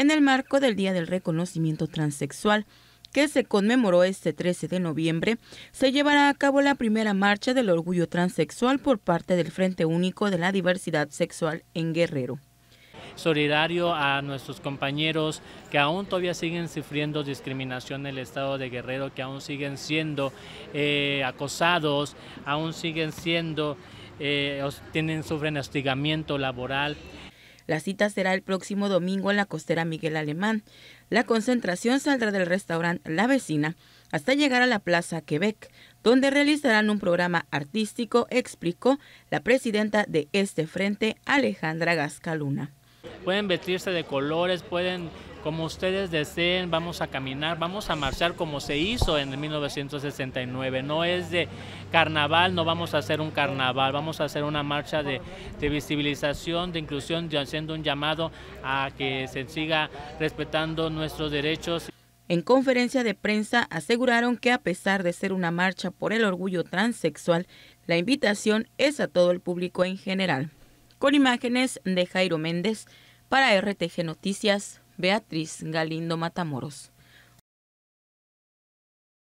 en el marco del Día del Reconocimiento Transexual, que se conmemoró este 13 de noviembre, se llevará a cabo la primera marcha del orgullo transexual por parte del Frente Único de la Diversidad Sexual en Guerrero solidario a nuestros compañeros que aún todavía siguen sufriendo discriminación en el estado de Guerrero, que aún siguen siendo eh, acosados, aún siguen siendo, eh, tienen, sufren hostigamiento laboral. La cita será el próximo domingo en la costera Miguel Alemán. La concentración saldrá del restaurante La Vecina hasta llegar a la Plaza Quebec, donde realizarán un programa artístico, explicó la presidenta de este frente, Alejandra Gascaluna pueden vestirse de colores, pueden como ustedes deseen, vamos a caminar, vamos a marchar como se hizo en 1969. No es de carnaval, no vamos a hacer un carnaval, vamos a hacer una marcha de, visibilización, de inclusión, de haciendo un llamado a que se siga respetando nuestros derechos. En conferencia de prensa aseguraron que a pesar de ser una marcha por el orgullo transexual, la invitación es a todo el público en general. Con imágenes de Jairo Méndez, para RTG Noticias, Beatriz Galindo Matamoros.